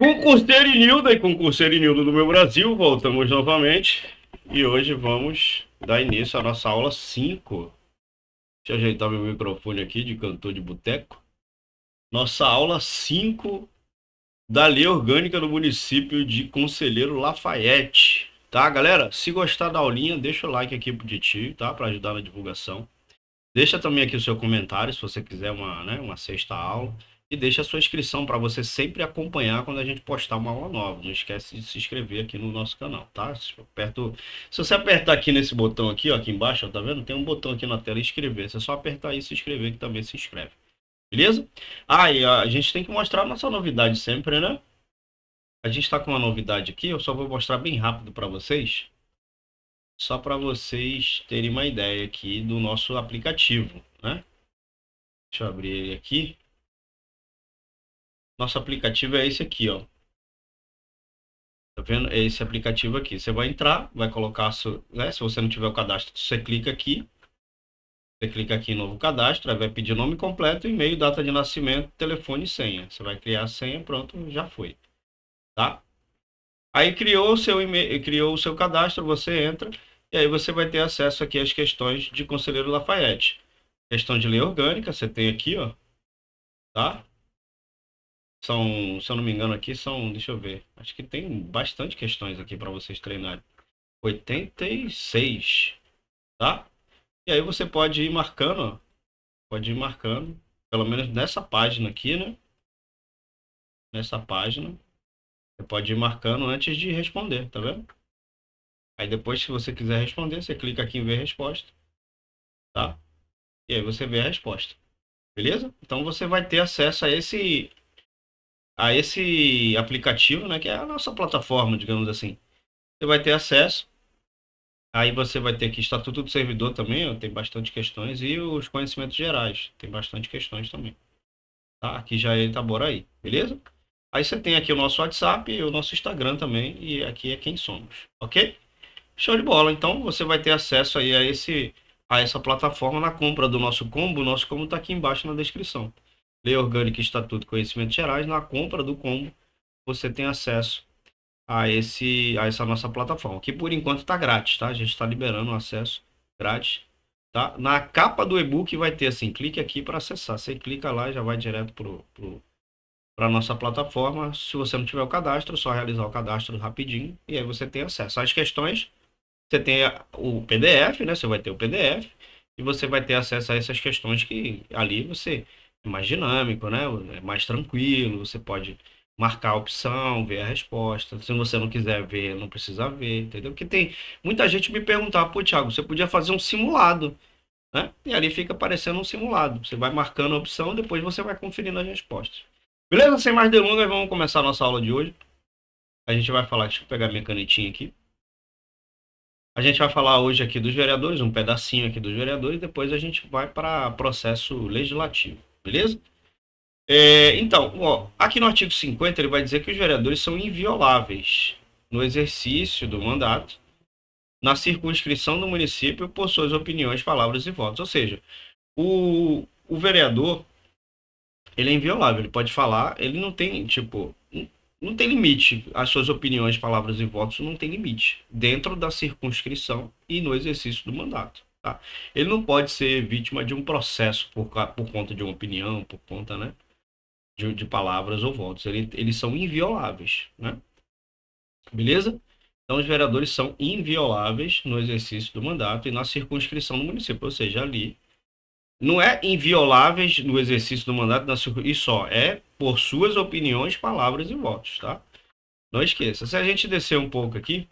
Concurseiro Inilda e concurseiro Inildo do meu Brasil, voltamos novamente e hoje vamos dar início à nossa aula 5. Deixa eu ajeitar meu microfone aqui de cantor de boteco. Nossa aula 5 da Lei Orgânica do município de Conselheiro Lafayette. Tá, galera? Se gostar da aulinha, deixa o like aqui pro Titio, tá? Para ajudar na divulgação. Deixa também aqui o seu comentário se você quiser uma, né, uma sexta aula e deixa a sua inscrição para você sempre acompanhar quando a gente postar uma aula nova. Não esquece de se inscrever aqui no nosso canal, tá? Se, aperto... se você apertar aqui nesse botão aqui, ó, aqui embaixo, ó, tá vendo? Tem um botão aqui na tela, inscrever. É só apertar aí e se inscrever que também se inscreve. Beleza? Ah, e a gente tem que mostrar nossa novidade sempre, né? A gente está com uma novidade aqui, eu só vou mostrar bem rápido para vocês. Só para vocês terem uma ideia aqui do nosso aplicativo, né? Deixa eu abrir ele aqui. Nosso aplicativo é esse aqui, ó. Tá vendo? É esse aplicativo aqui. Você vai entrar, vai colocar, né? Se você não tiver o cadastro, você clica aqui. Você clica aqui em novo cadastro, aí vai pedir nome completo, e-mail, data de nascimento, telefone e senha. Você vai criar a senha, pronto, já foi. Tá? Aí criou o seu e-mail, criou o seu cadastro, você entra e aí você vai ter acesso aqui às questões de Conselheiro Lafayette. Questão de lei orgânica, você tem aqui, ó, tá? São, se eu não me engano, aqui são, deixa eu ver, acho que tem bastante questões aqui para vocês treinarem. 86, tá? E aí você pode ir marcando, pode ir marcando, pelo menos nessa página aqui, né? Nessa página, você pode ir marcando antes de responder, tá vendo? Aí depois, se você quiser responder, você clica aqui em ver resposta, tá? E aí você vê a resposta, beleza? Então você vai ter acesso a esse a esse aplicativo, né, que é a nossa plataforma, digamos assim. Você vai ter acesso, aí você vai ter aqui Estatuto do Servidor também, tem bastante questões, e os conhecimentos gerais, tem bastante questões também. Tá? Aqui já ele é tá bora aí, beleza? Aí você tem aqui o nosso WhatsApp e o nosso Instagram também, e aqui é quem somos, ok? Show de bola, então você vai ter acesso aí a, esse, a essa plataforma na compra do nosso combo, nosso combo está aqui embaixo na descrição. Lei Orgânica Estatuto de Conhecimentos Gerais, na compra do combo, você tem acesso a, esse, a essa nossa plataforma, que por enquanto está grátis, tá? A gente está liberando o acesso grátis, tá? Na capa do e-book vai ter assim, clique aqui para acessar. Você clica lá e já vai direto pro, pro para nossa plataforma. Se você não tiver o cadastro, é só realizar o cadastro rapidinho e aí você tem acesso às questões. Você tem o PDF, né? Você vai ter o PDF e você vai ter acesso a essas questões que ali você mais dinâmico, né? É mais tranquilo, você pode marcar a opção, ver a resposta. Se você não quiser ver, não precisa ver, entendeu? Porque tem muita gente me perguntar, pô, Thiago, você podia fazer um simulado, né? E ali fica aparecendo um simulado. Você vai marcando a opção, depois você vai conferindo as respostas. Beleza? Sem mais delongas, vamos começar a nossa aula de hoje. A gente vai falar, deixa eu pegar minha canetinha aqui. A gente vai falar hoje aqui dos vereadores, um pedacinho aqui dos vereadores, depois a gente vai para processo legislativo beleza? É, então, ó, aqui no artigo 50 ele vai dizer que os vereadores são invioláveis no exercício do mandato, na circunscrição do município, por suas opiniões, palavras e votos. Ou seja, o, o vereador, ele é inviolável, ele pode falar, ele não tem, tipo, não tem limite. As suas opiniões, palavras e votos não tem limite dentro da circunscrição e no exercício do mandato. Tá? Ele não pode ser vítima de um processo por, por conta de uma opinião, por conta né, de, de palavras ou votos. Ele, eles são invioláveis. Né? Beleza? Então, os vereadores são invioláveis no exercício do mandato e na circunscrição do município, ou seja, ali. Não é invioláveis no exercício do mandato na e só, é por suas opiniões, palavras e votos, tá? Não esqueça. Se a gente descer um pouco aqui,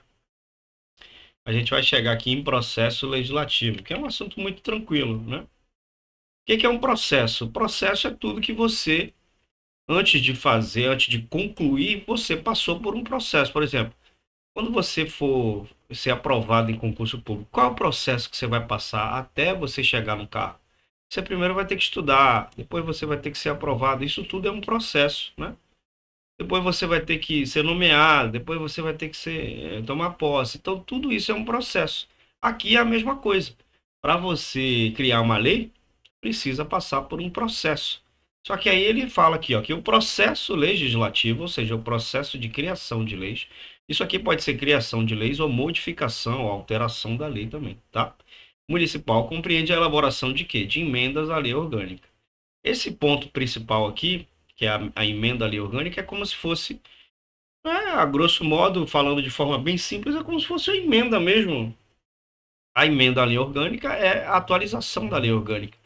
a gente vai chegar aqui em processo legislativo, que é um assunto muito tranquilo, né? O que é, é um processo? O processo é tudo que você, antes de fazer, antes de concluir, você passou por um processo. Por exemplo, quando você for ser aprovado em concurso público, qual é o processo que você vai passar até você chegar no carro? Você primeiro vai ter que estudar, depois você vai ter que ser aprovado. Isso tudo é um processo, né? depois você vai ter que ser nomeado, depois você vai ter que ser, eh, tomar posse. Então, tudo isso é um processo. Aqui é a mesma coisa. Para você criar uma lei, precisa passar por um processo. Só que aí ele fala aqui ó, que o processo legislativo, ou seja, o processo de criação de leis, isso aqui pode ser criação de leis ou modificação ou alteração da lei também, tá? Municipal compreende a elaboração de quê? De emendas à lei orgânica. Esse ponto principal aqui que é a, a emenda à lei orgânica, é como se fosse, é, a grosso modo, falando de forma bem simples, é como se fosse uma emenda mesmo. A emenda à lei orgânica é a atualização da lei orgânica.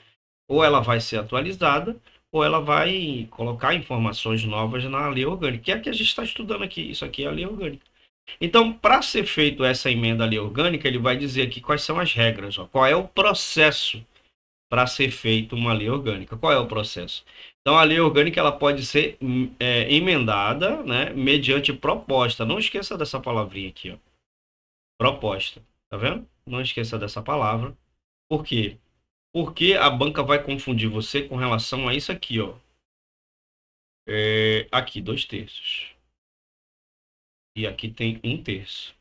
Ou ela vai ser atualizada, ou ela vai colocar informações novas na lei orgânica, que é a que a gente está estudando aqui. Isso aqui é a lei orgânica. Então, para ser feito essa emenda à lei orgânica, ele vai dizer aqui quais são as regras, ó, qual é o processo para ser feita uma lei orgânica. Qual é o processo? Então, a lei orgânica ela pode ser hum, é, emendada né, mediante proposta. Não esqueça dessa palavrinha aqui. Ó. Proposta. Tá vendo? Não esqueça dessa palavra. Por quê? Porque a banca vai confundir você com relação a isso aqui. Ó. É, aqui, dois terços. E aqui tem um terço.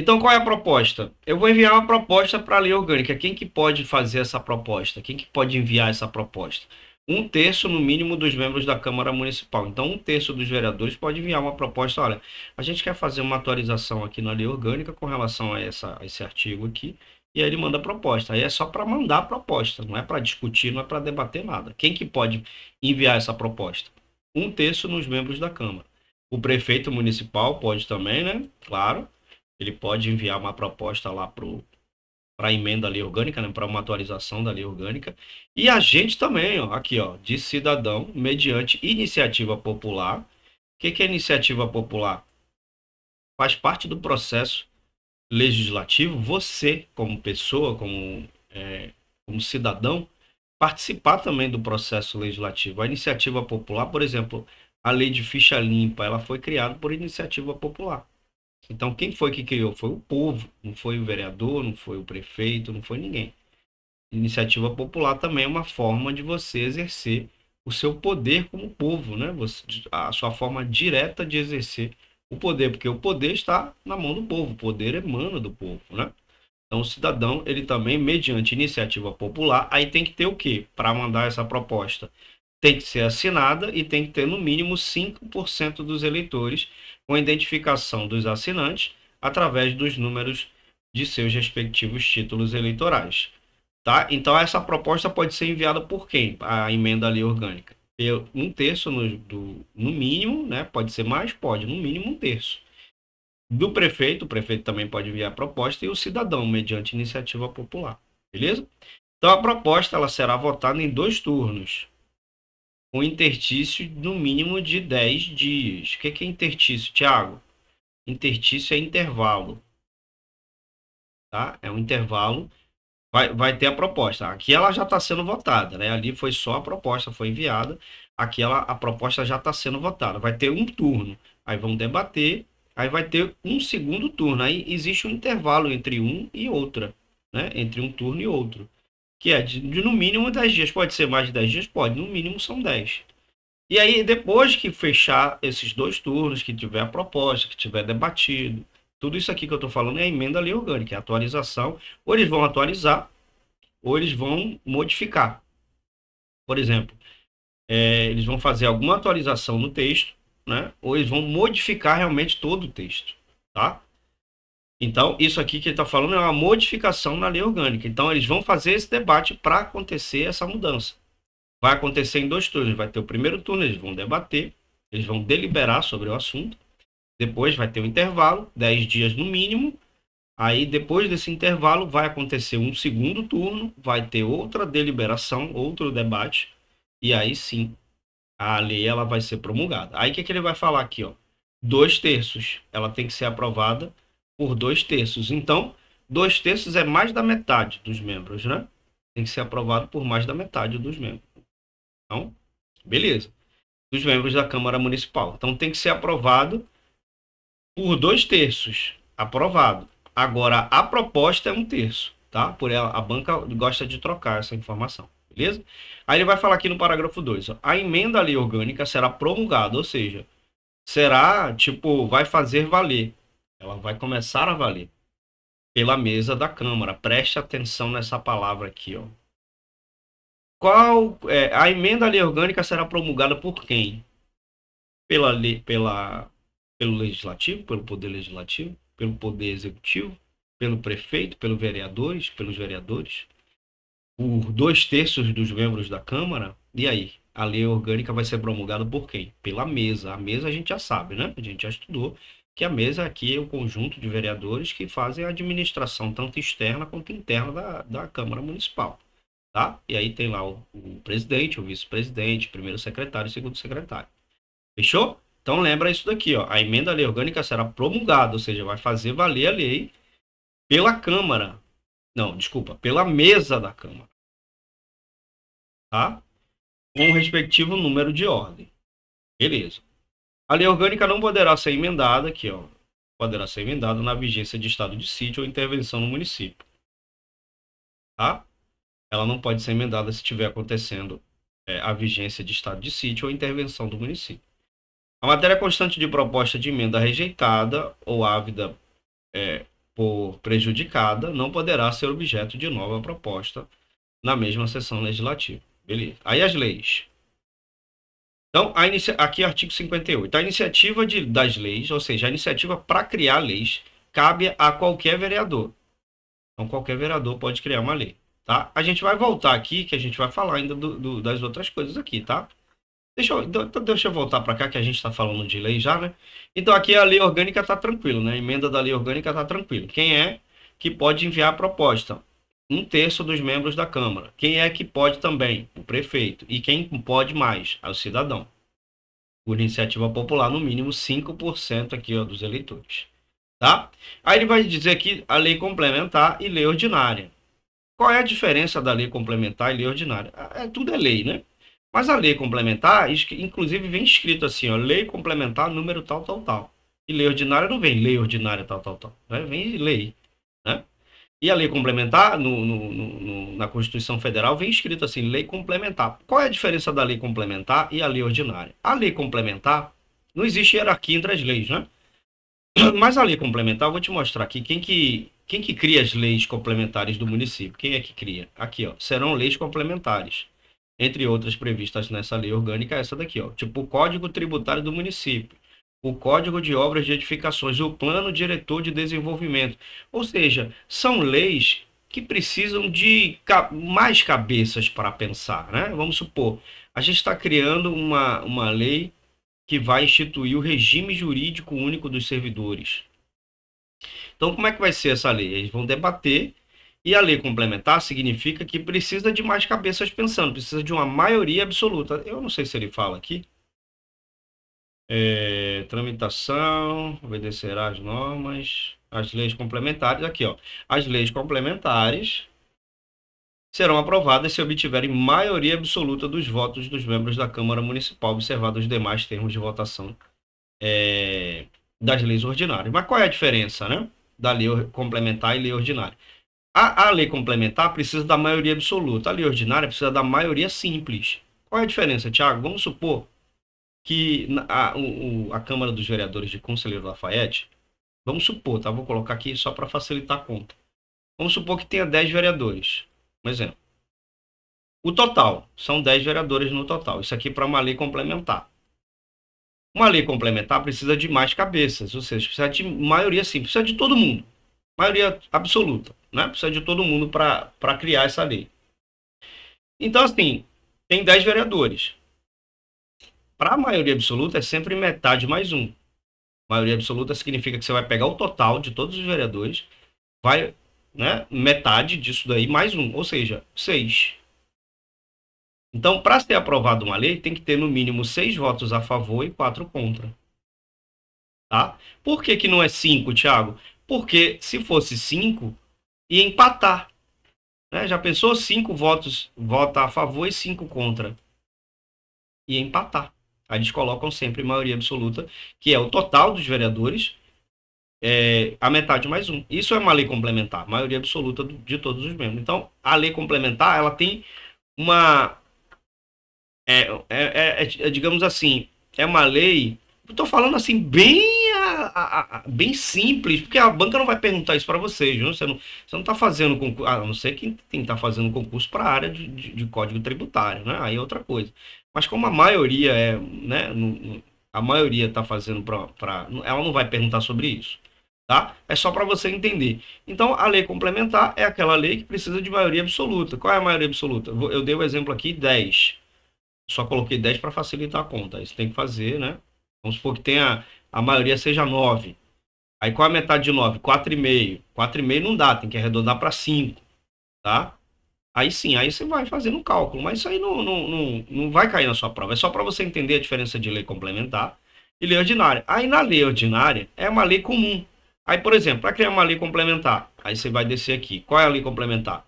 Então, qual é a proposta? Eu vou enviar uma proposta para a lei orgânica. Quem que pode fazer essa proposta? Quem que pode enviar essa proposta? Um terço, no mínimo, dos membros da Câmara Municipal. Então, um terço dos vereadores pode enviar uma proposta. Olha, a gente quer fazer uma atualização aqui na lei orgânica com relação a, essa, a esse artigo aqui. E aí ele manda a proposta. Aí é só para mandar a proposta, não é para discutir, não é para debater nada. Quem que pode enviar essa proposta? Um terço nos membros da Câmara. O prefeito municipal pode também, né? Claro ele pode enviar uma proposta lá pro para a emenda ali orgânica, né, para uma atualização da lei orgânica. E a gente também, ó, aqui, ó, de cidadão mediante iniciativa popular. O que, que é iniciativa popular? Faz parte do processo legislativo. Você, como pessoa, como, é, como cidadão, participar também do processo legislativo. A iniciativa popular, por exemplo, a lei de ficha limpa, ela foi criada por iniciativa popular. Então, quem foi que criou? Foi o povo, não foi o vereador, não foi o prefeito, não foi ninguém. Iniciativa popular também é uma forma de você exercer o seu poder como povo, né? Você, a sua forma direta de exercer o poder, porque o poder está na mão do povo, o poder emana do povo, né? Então, o cidadão, ele também, mediante iniciativa popular, aí tem que ter o quê? Para mandar essa proposta, tem que ser assinada e tem que ter no mínimo 5% dos eleitores com identificação dos assinantes através dos números de seus respectivos títulos eleitorais. Tá? Então, essa proposta pode ser enviada por quem? A emenda à lei orgânica. Um terço no, do, no mínimo, né? pode ser mais? Pode, no mínimo um terço. Do prefeito, o prefeito também pode enviar a proposta, e o cidadão, mediante iniciativa popular. Beleza? Então, a proposta ela será votada em dois turnos um interstício no mínimo de 10 dias. O que é, é intertício, Thiago? interstício, Interstício é intervalo. Tá? É um intervalo. Vai, vai ter a proposta. Aqui ela já está sendo votada, né? Ali foi só a proposta, foi enviada. Aqui ela, a proposta já está sendo votada. Vai ter um turno. Aí vão debater. Aí vai ter um segundo turno. Aí existe um intervalo entre um e outra, né? Entre um turno e outro que é de, de, no mínimo 10 dias. Pode ser mais de 10 dias? Pode, no mínimo são 10. E aí, depois que fechar esses dois turnos, que tiver a proposta, que tiver debatido, tudo isso aqui que eu estou falando é a emenda ali orgânica, é a atualização. Ou eles vão atualizar, ou eles vão modificar. Por exemplo, é, eles vão fazer alguma atualização no texto, né? ou eles vão modificar realmente todo o texto. Tá? Então, isso aqui que ele está falando é uma modificação na lei orgânica. Então, eles vão fazer esse debate para acontecer essa mudança. Vai acontecer em dois turnos. Vai ter o primeiro turno, eles vão debater, eles vão deliberar sobre o assunto. Depois vai ter um intervalo, 10 dias no mínimo. Aí, depois desse intervalo, vai acontecer um segundo turno, vai ter outra deliberação, outro debate. E aí sim, a lei ela vai ser promulgada. Aí, o que, é que ele vai falar aqui? Ó? Dois terços. Ela tem que ser aprovada por dois terços. Então, dois terços é mais da metade dos membros, né? Tem que ser aprovado por mais da metade dos membros. Então, beleza. Dos membros da Câmara Municipal. Então, tem que ser aprovado por dois terços. Aprovado. Agora, a proposta é um terço, tá? Por ela, a banca gosta de trocar essa informação, beleza? Aí ele vai falar aqui no parágrafo 2. a emenda à lei orgânica será promulgada, ou seja, será, tipo, vai fazer valer ela vai começar a valer pela mesa da Câmara. Preste atenção nessa palavra aqui, ó. Qual é, a emenda à lei orgânica será promulgada por quem? Pela lei, pela pelo legislativo, pelo poder legislativo, pelo poder executivo, pelo prefeito, pelos vereadores, pelos vereadores, por dois terços dos membros da Câmara. E aí, a lei orgânica vai ser promulgada por quem? Pela mesa. A mesa a gente já sabe, né? A gente já estudou que a mesa aqui é o conjunto de vereadores que fazem a administração tanto externa quanto interna da, da Câmara Municipal. Tá? E aí tem lá o, o presidente, o vice-presidente, primeiro secretário e segundo secretário. Fechou? Então lembra isso daqui, ó. A emenda à lei orgânica será promulgada, ou seja, vai fazer valer a lei pela Câmara. Não, desculpa, pela mesa da Câmara. Tá? Com o respectivo número de ordem. Beleza. A lei orgânica não poderá ser emendada, aqui, ó, poderá ser emendada na vigência de estado de sítio ou intervenção no município. Tá? Ela não pode ser emendada se estiver acontecendo é, a vigência de estado de sítio ou intervenção do município. A matéria constante de proposta de emenda rejeitada ou ávida é, por prejudicada não poderá ser objeto de nova proposta na mesma sessão legislativa. Beleza. Aí as leis. Então, a inicia... aqui é artigo 58. A iniciativa de, das leis, ou seja, a iniciativa para criar leis, cabe a qualquer vereador. Então, qualquer vereador pode criar uma lei, tá? A gente vai voltar aqui, que a gente vai falar ainda do, do, das outras coisas aqui, tá? Deixa eu, então, então, deixa eu voltar para cá, que a gente está falando de lei já, né? Então, aqui a lei orgânica está tranquilo, né? A emenda da lei orgânica está tranquilo. Quem é que pode enviar a proposta? um terço dos membros da Câmara. Quem é que pode também? O prefeito. E quem pode mais? É o cidadão. Por iniciativa popular, no mínimo 5% aqui ó, dos eleitores. Tá? Aí ele vai dizer aqui a lei complementar e lei ordinária. Qual é a diferença da lei complementar e lei ordinária? Ah, é, tudo é lei, né? Mas a lei complementar, inclusive, vem escrito assim, ó, lei complementar número tal, tal, tal. E lei ordinária não vem lei ordinária tal, tal, tal. Né? Vem lei, né? E a lei complementar, no, no, no, na Constituição Federal, vem escrito assim: lei complementar. Qual é a diferença da lei complementar e a lei ordinária? A lei complementar, não existe hierarquia entre as leis, né? Mas a lei complementar, eu vou te mostrar aqui quem que, quem que cria as leis complementares do município. Quem é que cria? Aqui, ó. Serão leis complementares, entre outras previstas nessa lei orgânica, essa daqui, ó. Tipo o Código Tributário do Município o Código de Obras de Edificações, o Plano Diretor de Desenvolvimento. Ou seja, são leis que precisam de mais cabeças para pensar. Né? Vamos supor, a gente está criando uma, uma lei que vai instituir o regime jurídico único dos servidores. Então, como é que vai ser essa lei? Eles vão debater. E a lei complementar significa que precisa de mais cabeças pensando, precisa de uma maioria absoluta. Eu não sei se ele fala aqui, é, tramitação, obedecerá às normas, as leis complementares, aqui ó, as leis complementares serão aprovadas se obtiverem maioria absoluta dos votos dos membros da Câmara Municipal, observados os demais termos de votação é, das leis ordinárias. Mas qual é a diferença, né? Da lei complementar e lei ordinária. A, a lei complementar precisa da maioria absoluta, a lei ordinária precisa da maioria simples. Qual é a diferença, Tiago? Vamos supor que a, a Câmara dos Vereadores de Conselheiro Lafayette, vamos supor, tá? Vou colocar aqui só para facilitar a conta. Vamos supor que tenha 10 vereadores, um exemplo. O total, são 10 vereadores no total. Isso aqui é para uma lei complementar. Uma lei complementar precisa de mais cabeças, ou seja, precisa de maioria sim, precisa de todo mundo. Maioria absoluta, né? Precisa de todo mundo para criar essa lei. Então, assim, tem 10 vereadores. Para a maioria absoluta é sempre metade mais um. Maioria absoluta significa que você vai pegar o total de todos os vereadores, vai, né, metade disso daí mais um, ou seja, seis. Então, para ser aprovada uma lei, tem que ter no mínimo seis votos a favor e quatro contra. Tá? Por que, que não é cinco, Thiago? Porque se fosse cinco, ia empatar. Né? Já pensou? Cinco votos vota a favor e cinco contra. Ia empatar eles colocam sempre maioria absoluta, que é o total dos vereadores, é, a metade mais um. Isso é uma lei complementar, maioria absoluta de todos os membros. Então, a lei complementar, ela tem uma. É, é, é, é, é digamos assim, é uma lei. Estou falando assim, bem a, a, bem simples, porque a banca não vai perguntar isso para vocês. viu? Você não está não tá fazendo concurso, a não ser quem está fazendo concurso para a área de, de, de, código tributário, né? aí é outra coisa. Mas como a maioria é, né, a maioria está fazendo para. Ela não vai perguntar sobre isso. Tá? É só para você entender. Então, a lei complementar é aquela lei que precisa de maioria absoluta. Qual é a maioria absoluta? Eu dei o um exemplo aqui, 10. Só coloquei 10 para facilitar a conta. Isso tem que fazer, né? Vamos supor que tenha a maioria seja 9. Aí qual é a metade de 9? 4,5. 4,5 não dá, tem que arredondar para 5, tá? Aí sim, aí você vai fazendo um cálculo, mas isso aí não, não, não, não vai cair na sua prova. É só para você entender a diferença de lei complementar e lei ordinária. Aí na lei ordinária é uma lei comum. Aí, por exemplo, para criar uma lei complementar, aí você vai descer aqui. Qual é a lei complementar?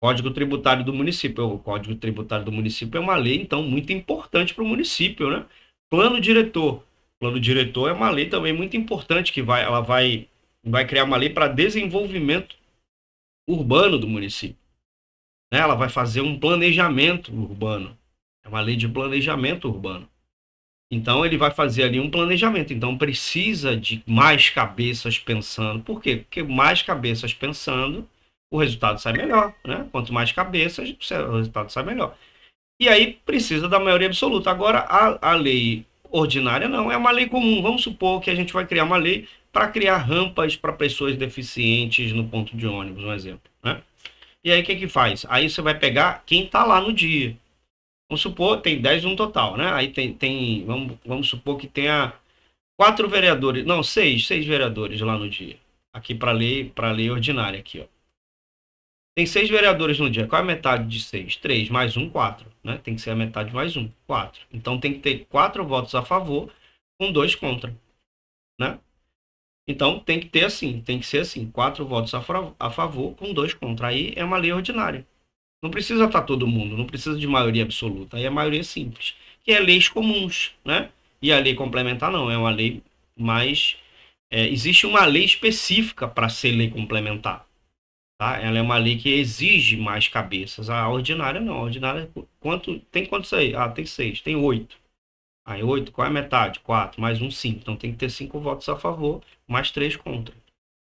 Código Tributário do município. O Código Tributário do município é uma lei, então, muito importante para o município, né? Plano diretor plano diretor é uma lei também muito importante que vai, ela vai, vai criar uma lei para desenvolvimento urbano do município. Né? Ela vai fazer um planejamento urbano. É uma lei de planejamento urbano. Então ele vai fazer ali um planejamento. Então precisa de mais cabeças pensando. Por quê? Porque mais cabeças pensando, o resultado sai melhor, né? Quanto mais cabeças, o resultado sai melhor. E aí precisa da maioria absoluta. Agora a, a lei ordinária não, é uma lei comum. Vamos supor que a gente vai criar uma lei para criar rampas para pessoas deficientes no ponto de ônibus, um exemplo. Né? E aí o que, que faz? Aí você vai pegar quem está lá no dia. Vamos supor, tem 10 no total, né? Aí tem, tem vamos, vamos supor que tenha quatro vereadores, não, seis, seis vereadores lá no dia. Aqui para lei, para lei ordinária aqui, ó. Tem seis vereadores no dia. Qual é a metade de seis? Três mais um, quatro. Né? Tem que ser a metade mais um, quatro. Então tem que ter quatro votos a favor com dois contra. Né? Então tem que ter assim, tem que ser assim, quatro votos a, a favor com dois contra. Aí é uma lei ordinária. Não precisa estar todo mundo, não precisa de maioria absoluta. Aí é maioria simples, que é leis comuns, né? E a lei complementar não, é uma lei mais... É, existe uma lei específica para ser lei complementar. Tá? Ela é uma lei que exige mais cabeças. A ah, ordinária não. A ordinária, quanto, tem quantos aí? Ah, tem seis, tem oito. Aí oito, qual é a metade? Quatro, mais um, cinco. Então tem que ter cinco votos a favor, mais três contra.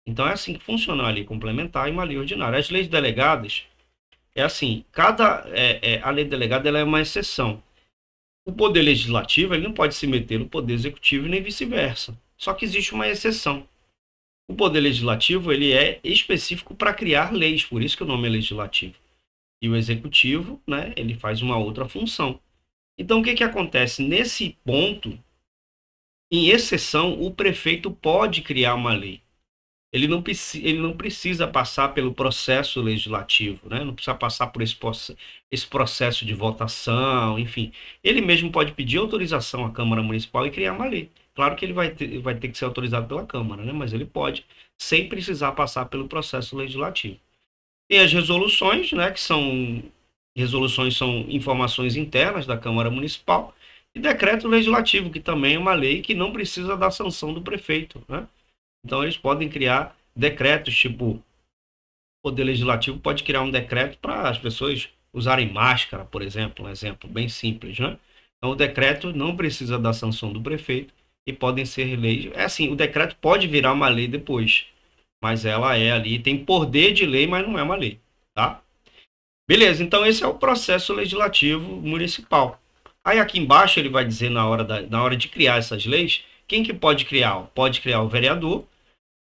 Então é assim que funciona a lei complementar e uma lei ordinária. As leis delegadas é assim, cada é, é, a lei delegada ela é uma exceção. O poder legislativo ele não pode se meter no poder executivo nem vice-versa. Só que existe uma exceção. O poder legislativo ele é específico para criar leis, por isso que o nome é legislativo. E o executivo, né, ele faz uma outra função. Então, o que, que acontece? Nesse ponto, em exceção, o prefeito pode criar uma lei ele não, ele não precisa passar pelo processo legislativo, né? não precisa passar por esse, esse processo de votação, enfim. Ele mesmo pode pedir autorização à Câmara Municipal e criar uma lei. Claro que ele vai ter, vai ter que ser autorizado pela Câmara, né? mas ele pode, sem precisar passar pelo processo legislativo. Tem as resoluções, né, que são resoluções são informações internas da Câmara Municipal e decreto legislativo, que também é uma lei que não precisa da sanção do prefeito, né? Então eles podem criar decretos, tipo, o Poder Legislativo pode criar um decreto para as pessoas usarem máscara, por exemplo, um exemplo bem simples, né? Então o decreto não precisa da sanção do prefeito e podem ser leis. É assim, o decreto pode virar uma lei depois, mas ela é ali, tem poder de lei, mas não é uma lei, tá? Beleza, então esse é o processo legislativo municipal. Aí aqui embaixo ele vai dizer na hora, da, na hora de criar essas leis, quem que pode criar? Pode criar o vereador,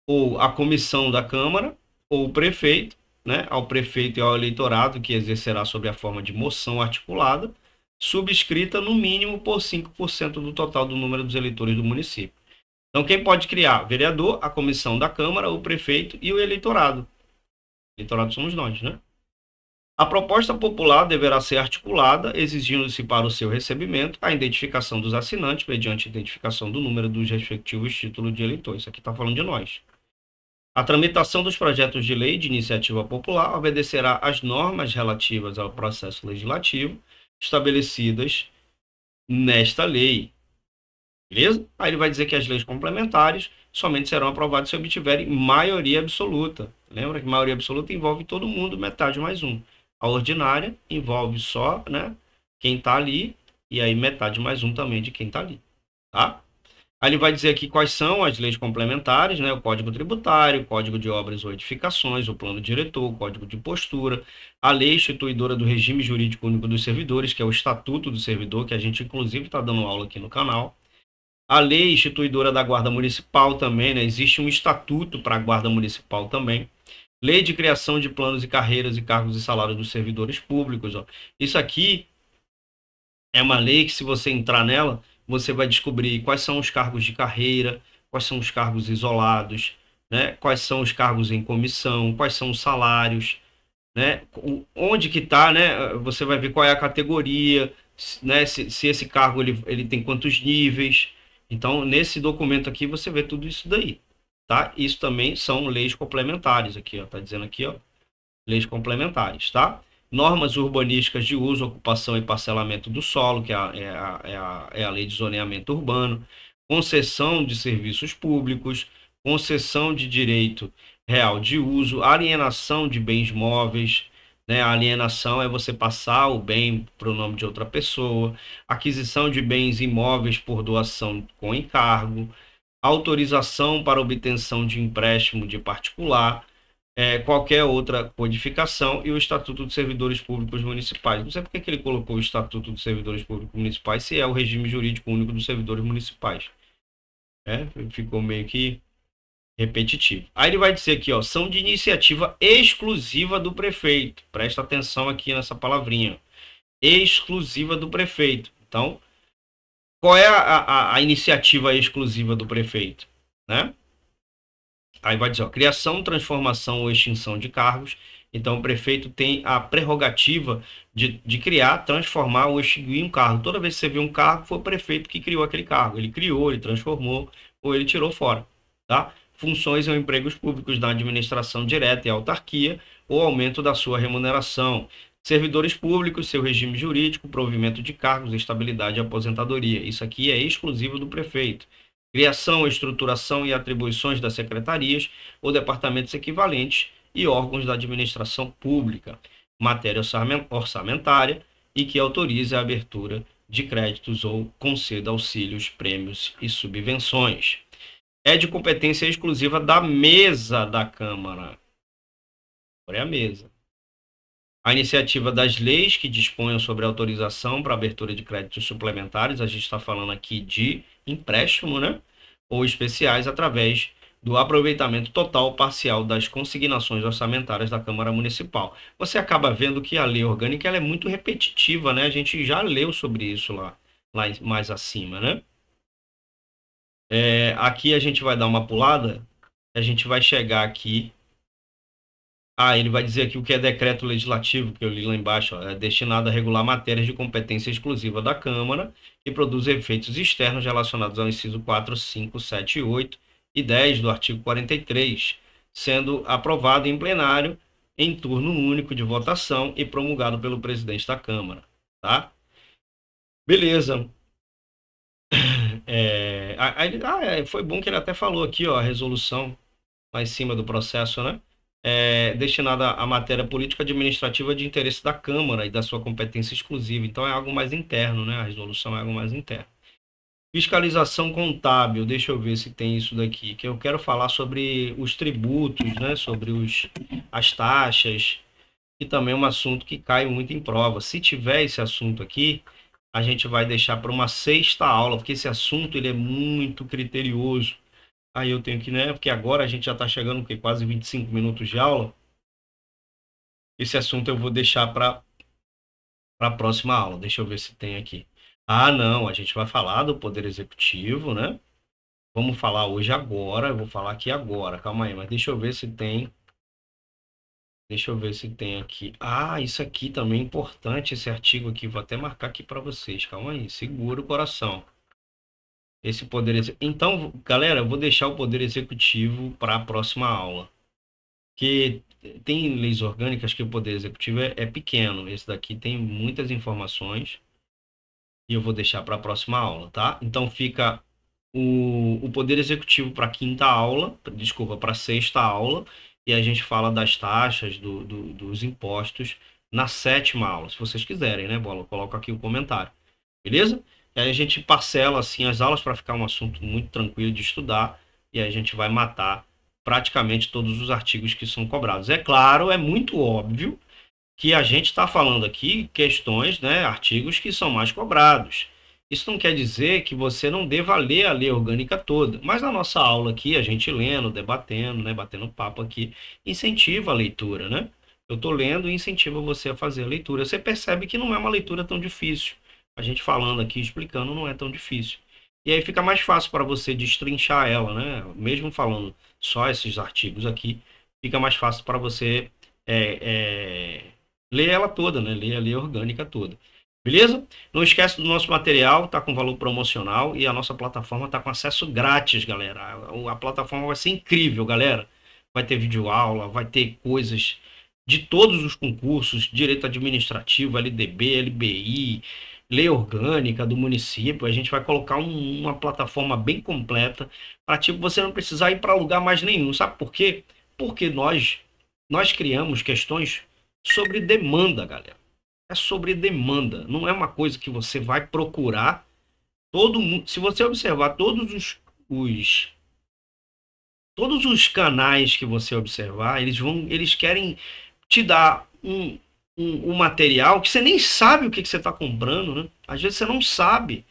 ou a comissão da Câmara, ou o prefeito, né, ao prefeito e ao eleitorado, que exercerá sobre a forma de moção articulada, subscrita no mínimo por 5% do total do número dos eleitores do município. Então, quem pode criar? Vereador, a comissão da Câmara, o prefeito e o eleitorado. Eleitorado somos nós, né? A proposta popular deverá ser articulada, exigindo-se para o seu recebimento a identificação dos assinantes mediante identificação do número dos respectivos títulos de eleitor. Isso aqui está falando de nós. A tramitação dos projetos de lei de iniciativa popular obedecerá às normas relativas ao processo legislativo estabelecidas nesta lei. Beleza? Aí ele vai dizer que as leis complementares somente serão aprovadas se obtiverem maioria absoluta. Lembra que maioria absoluta envolve todo mundo, metade mais um. A ordinária envolve só né, quem está ali, e aí metade mais um também de quem está ali. Tá? Aí ele vai dizer aqui quais são as leis complementares, né? O Código Tributário, o Código de Obras ou Edificações, o Plano Diretor, o Código de Postura, a Lei Instituidora do Regime Jurídico Único dos Servidores, que é o Estatuto do Servidor, que a gente inclusive está dando aula aqui no canal. A Lei Instituidora da Guarda Municipal também, né? Existe um estatuto para a Guarda Municipal também. Lei de criação de planos e carreiras e cargos e salários dos servidores públicos. Ó. Isso aqui é uma lei que, se você entrar nela, você vai descobrir quais são os cargos de carreira, quais são os cargos isolados, né? quais são os cargos em comissão, quais são os salários, né? onde que está, né? você vai ver qual é a categoria, né? se, se esse cargo ele, ele tem quantos níveis. Então, nesse documento aqui, você vê tudo isso daí. Tá? Isso também são leis complementares aqui, ó. Tá dizendo aqui, ó, leis complementares, tá? normas urbanísticas de uso, ocupação e parcelamento do solo, que é a, é a, é a, é a lei de zoneamento urbano, concessão de serviços públicos, concessão de direito real de uso, alienação de bens móveis, né? A alienação é você passar o bem para o nome de outra pessoa, aquisição de bens imóveis por doação com encargo, autorização para obtenção de empréstimo de particular, é, qualquer outra codificação e o Estatuto dos Servidores Públicos Municipais. Não sei por que ele colocou o Estatuto dos Servidores Públicos Municipais se é o regime jurídico único dos servidores municipais. É, ficou meio que repetitivo. Aí ele vai dizer aqui, ó, são de iniciativa exclusiva do prefeito. Presta atenção aqui nessa palavrinha. Exclusiva do prefeito. Então, qual é a, a, a iniciativa exclusiva do prefeito? Né? Aí vai dizer, ó, criação, transformação ou extinção de cargos. Então, o prefeito tem a prerrogativa de, de criar, transformar ou extinguir um cargo. Toda vez que você vê um cargo, foi o prefeito que criou aquele cargo. Ele criou, ele transformou ou ele tirou fora. Tá? Funções ou empregos públicos na administração direta e autarquia ou aumento da sua remuneração. Servidores públicos, seu regime jurídico, provimento de cargos, estabilidade e aposentadoria. Isso aqui é exclusivo do prefeito criação, estruturação e atribuições das secretarias ou departamentos equivalentes e órgãos da administração pública, matéria orçamentária e que autorize a abertura de créditos ou conceda auxílios, prêmios e subvenções. É de competência exclusiva da mesa da Câmara. É a mesa a iniciativa das leis que disponham sobre autorização para abertura de créditos suplementares, a gente está falando aqui de empréstimo, né? Ou especiais através do aproveitamento total ou parcial das consignações orçamentárias da Câmara Municipal. Você acaba vendo que a lei orgânica ela é muito repetitiva, né? A gente já leu sobre isso lá, lá mais acima, né? É, aqui a gente vai dar uma pulada, a gente vai chegar aqui ah, ele vai dizer aqui o que é decreto legislativo, que eu li lá embaixo, ó, é destinado a regular matérias de competência exclusiva da Câmara e produz efeitos externos relacionados ao inciso 4, 5, 7 8 e 10 do artigo 43, sendo aprovado em plenário em turno único de votação e promulgado pelo presidente da Câmara, tá? Beleza. É, ah, é, foi bom que ele até falou aqui, ó, a resolução lá em cima do processo, né? é, destinada à matéria política administrativa de interesse da Câmara e da sua competência exclusiva. Então é algo mais interno, né? A resolução é algo mais interno. Fiscalização contábil, deixa eu ver se tem isso daqui, que eu quero falar sobre os tributos, né? Sobre os, as taxas, e também é um assunto que cai muito em prova. Se tiver esse assunto aqui, a gente vai deixar para uma sexta aula, porque esse assunto ele é muito criterioso Aí eu tenho que, né? Porque agora a gente já está chegando que quase 25 minutos de aula. Esse assunto eu vou deixar para para a próxima aula. Deixa eu ver se tem aqui. Ah, não, a gente vai falar do poder executivo, né? Vamos falar hoje agora, eu vou falar aqui agora. Calma aí, mas deixa eu ver se tem Deixa eu ver se tem aqui. Ah, isso aqui também é importante, esse artigo aqui. Vou até marcar aqui para vocês. Calma aí, segura o coração esse poder executivo. Então, galera, eu vou deixar o poder executivo para a próxima aula. Que tem leis orgânicas que o poder executivo é, é pequeno. Esse daqui tem muitas informações e eu vou deixar para a próxima aula, tá? Então fica o, o poder executivo para quinta aula, desculpa, para sexta aula, e a gente fala das taxas, do, do, dos impostos na sétima aula, se vocês quiserem, né, Bola? Eu coloco aqui o comentário, beleza? E aí a gente parcela assim as aulas para ficar um assunto muito tranquilo de estudar e aí a gente vai matar praticamente todos os artigos que são cobrados. É claro, é muito óbvio que a gente está falando aqui questões, né, artigos que são mais cobrados. Isso não quer dizer que você não deva ler a lei orgânica toda, mas na nossa aula aqui, a gente lendo, debatendo, né, batendo papo aqui, incentiva a leitura, né? Eu estou lendo e incentiva você a fazer a leitura. Você percebe que não é uma leitura tão difícil a gente falando aqui, explicando, não é tão difícil. E aí fica mais fácil para você destrinchar ela, né? Mesmo falando só esses artigos aqui, fica mais fácil para você é, é, ler ela toda, né? Ler a lei orgânica toda. Beleza? Não esquece do nosso material, tá com valor promocional e a nossa plataforma tá com acesso grátis, galera. A, a plataforma vai ser incrível, galera. Vai ter vídeo aula, vai ter coisas de todos os concursos, direito administrativo, LDB, LBI, lei orgânica do município, a gente vai colocar um, uma plataforma bem completa para tipo você não precisar ir para lugar mais nenhum. Sabe por quê? Porque nós nós criamos questões sobre demanda, galera. É sobre demanda, não é uma coisa que você vai procurar todo mundo, se você observar todos os, os todos os canais que você observar, eles vão eles querem te dar um, um, um material que você nem sabe o que, que você está comprando, né? Às vezes você não sabe.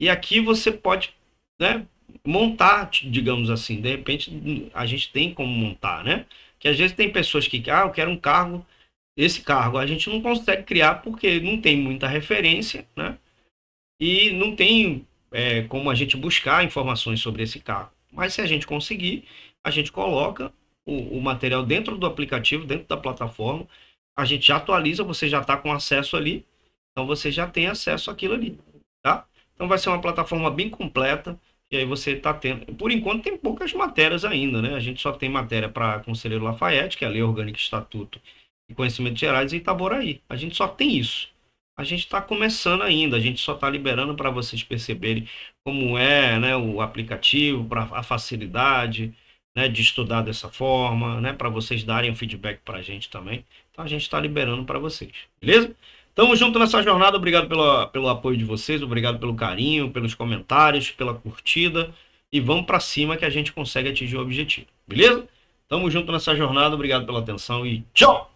E aqui você pode né, montar, digamos assim. De repente, a gente tem como montar, né? Que às vezes tem pessoas que, ah, eu quero um cargo, esse cargo a gente não consegue criar porque não tem muita referência, né? E não tem é, como a gente buscar informações sobre esse cargo. Mas se a gente conseguir, a gente coloca o, o material dentro do aplicativo, dentro da plataforma, a gente já atualiza, você já está com acesso ali, então você já tem acesso àquilo ali, tá? Então vai ser uma plataforma bem completa, e aí você está tendo... Por enquanto tem poucas matérias ainda, né? A gente só tem matéria para Conselheiro Lafayette, que é a Lei Orgânica Estatuto e Conhecimento Gerais, e Itaboraí. A gente só tem isso. A gente está começando ainda, a gente só está liberando para vocês perceberem como é né, o aplicativo, pra, a facilidade né, de estudar dessa forma, né, para vocês darem um feedback para a gente também. Então a gente está liberando para vocês, beleza? Tamo junto nessa jornada, obrigado pela, pelo apoio de vocês, obrigado pelo carinho, pelos comentários, pela curtida e vamos para cima que a gente consegue atingir o objetivo, beleza? Tamo junto nessa jornada, obrigado pela atenção e tchau!